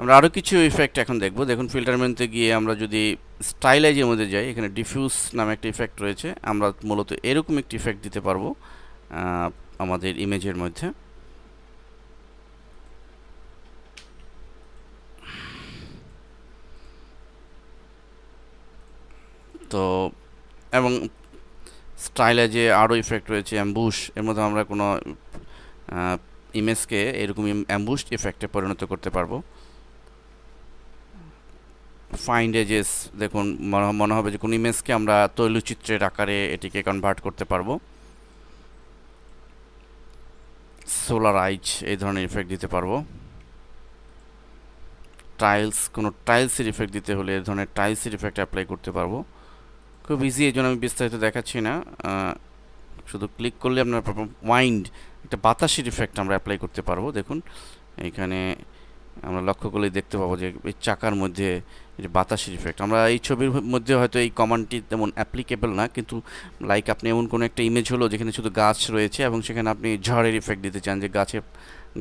আমরা আরও কিছু ইফেক্ট এখন দেখব দেখুন ফিল্টার মেনতে গিয়ে আমরা যদি স্টাইলাইজের মধ্যে যাই এখানে ডিফিউজ নামে একটা ইফেক্ট রয়েছে আমরা মূলত এরকম একটি ইফেক্ট দিতে পারবো আমাদের ইমেজের মধ্যে তো এবং স্টাইলে যে আরও ইফেক্ট রয়েছে অ্যাম্বুশ এর মধ্যে আমরা কোনো ইমেজকে এরকম অ্যাম্বুশ ইফেক্টে পরিণত করতে পারবো ফাইন্ডে এজেস দেখুন মনে হবে যে কোন ইমেজকে আমরা তৈলচিত্রের আকারে এটিকে কনভার্ট করতে পারবো সোলার আইজ এই ধরনের ইফেক্ট দিতে পারবো টাইলস কোনো টাইলসের ইফেক্ট দিতে হলে এ ধরনের টাইলসের ইফেক্ট অ্যাপ্লাই করতে পারবো খুব ইজি এই জন্য আমি বিস্তারিত দেখাচ্ছি না শুধু ক্লিক করলে আপনার ওয়াইন্ড একটা বাতাসের ইফেক্ট আমরা অ্যাপ্লাই করতে পারবো দেখুন এখানে আমরা লক্ষ্য করলেই দেখতে পাবো যে এই চাকার মধ্যে যে বাতাসের ইফেক্ট আমরা এই ছবির মধ্যে হয়তো এই কমান্ডটি তেমন অ্যাপ্লিকেবল না কিন্তু লাইক আপনি এমন কোনো একটা ইমেজ হলো যেখানে শুধু গাছ রয়েছে এবং সেখানে আপনি ঝড়ের ইফেক্ট দিতে চান যে গাছে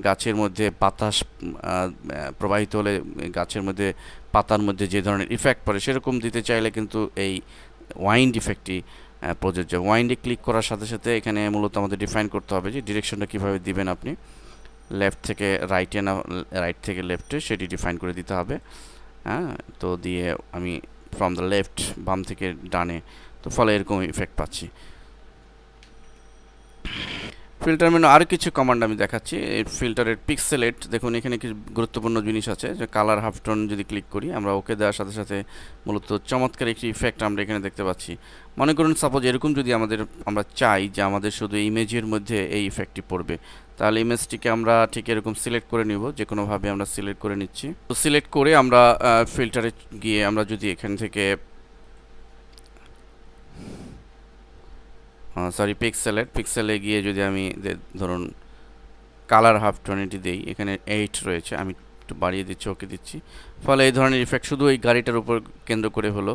গাছের মধ্যে বাতাস প্রবাহিত হলে গাছের মধ্যে পাতার মধ্যে যে ধরনের ইফেক্ট পড়ে সেরকম দিতে চাইলে কিন্তু এই ওয়াইন্ড ইফেক্টটি প্রযোজ্য ওয়াইন্ডে ক্লিক করার সাথে সাথে এখানে মূলত আমাদের ডিফাইন করতে হবে যে ডিরেকশনটা কীভাবে দিবেন আপনি লেফট থেকে রাইটে না রাইট থেকে লেফটে সেটি ডিফাইন করে দিতে হবে হ্যাঁ তো দিয়ে আমি ফ্রম দ্য লেফট বাম থেকে ডানে তো ফলে এরকম ইফেক্ট পাচ্ছি ফিল্টার মেনু আর কিছু কমান্ড আমি দেখাচ্ছি এই ফিল্টারের পিক্সেলেট দেখুন এখানে কিছু গুরুত্বপূর্ণ জিনিস আছে যে কালার হাফটন যদি ক্লিক করি আমরা ওকে দেওয়ার সাথে সাথে মূলত চমৎকার একটি ইফেক্ট আমরা এখানে দেখতে পাচ্ছি মনে করুন সাপোজ এরকম যদি আমাদের আমরা চাই যে আমাদের শুধু ইমেজের মধ্যে এই ইফেক্টটি পড়বে তাহলে ইমেজটিকে আমরা ঠিক এরকম সিলেক্ট করে নিব যে কোনোভাবে আমরা সিলেক্ট করে নিচ্ছি তো সিলেক্ট করে আমরা ফিল্টারে গিয়ে আমরা যদি এখান থেকে সরি পিক্সেলের পিক্সেলে গিয়ে যদি আমি ধরুন কালার হাফ টোয়েন্টি দিই এখানে এইট রয়েছে আমি একটু বাড়িয়ে দিচ্ছি ওকে দিচ্ছি ফলে এই ধরনের ইফেক্ট শুধু এই গাড়িটার উপর কেন্দ্র করে হলো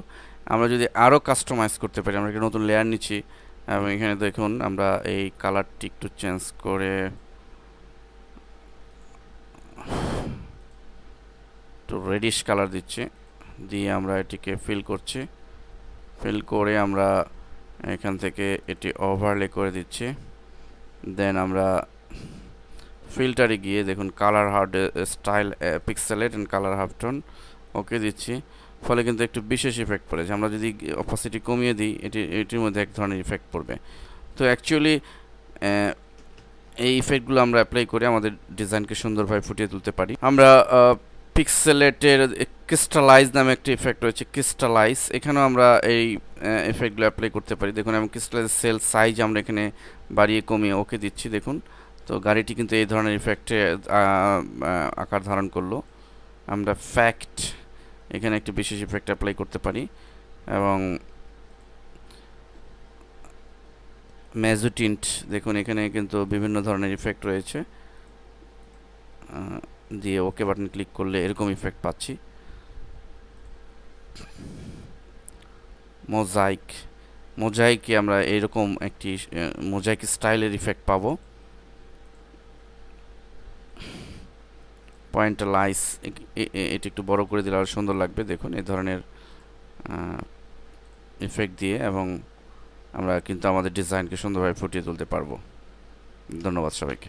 আমরা যদি আরও কাস্টমাইজ করতে পারি আমরা একটা নতুন লেয়ার নিচ্ছি এবং এখানে দেখুন আমরা এই কালারটি একটু চেঞ্জ করে একটু রেডিশ কালার দিচ্ছি দিয়ে আমরা এটিকে ফিল করছি ফিল করে আমরা এখান থেকে এটি ওভারলে করে দিচ্ছি দেন আমরা ফিল্টারে গিয়ে দেখুন colour hard style pixelate and colour half tone okay দিচ্ছি ফলে কিন্তু একটু বিশেষ ইফেক্ট পড়েছে আমরা যদি অপাসিটি কমিয়ে দিই এটি এটির মধ্যে এক ধরনের ইফেক্ট পড়বে তো অ্যাকচুয়ালি এই ইফেক্টগুলো আমরা অ্যাপ্লাই করে আমাদের ডিজাইনকে সুন্দরভাবে ফুটিয়ে তুলতে পারি আমরা পিক্সেলেটের ক্রিস্টালাইজ নামে একটি ইফেক্ট রয়েছে ক্রিস্টালাইজ এখানেও আমরা এই এফেক্টগুলো অ্যাপ্লাই করতে পারি দেখুন আমি ক্রিস্টালাইজ সেল সাইজ আমরা এখানে বাড়িয়ে কমিয়ে ওকে দিচ্ছি দেখুন তো গাড়িটি কিন্তু এই ধরনের ইফেক্টে আকার ধারণ করলো আমরা ফ্যাক্ট এখানে একটি বিশেষ ইফেক্ট অ্যাপ্লাই করতে পারি এবং ম্যাজুটিন্ট দেখুন এখানে কিন্তু বিভিন্ন ধরনের ইফেক্ট রয়েছে দিয়ে ওকে বাটন ক্লিক করলে এরকম ইফেক্ট পাচ্ছি মোজাইক মোজাইকে আমরা এরকম একটি মোজাইক স্টাইলের ইফেক্ট পাবো পয়েন্ট লাইস এটি একটু বড় করে দিলে আরও সুন্দর লাগবে দেখুন এই ধরনের ইফেক্ট দিয়ে এবং আমরা কিন্তু আমাদের ডিজাইনকে সুন্দরভাবে ফুটিয়ে তুলতে পারবো ধন্যবাদ সবাইকে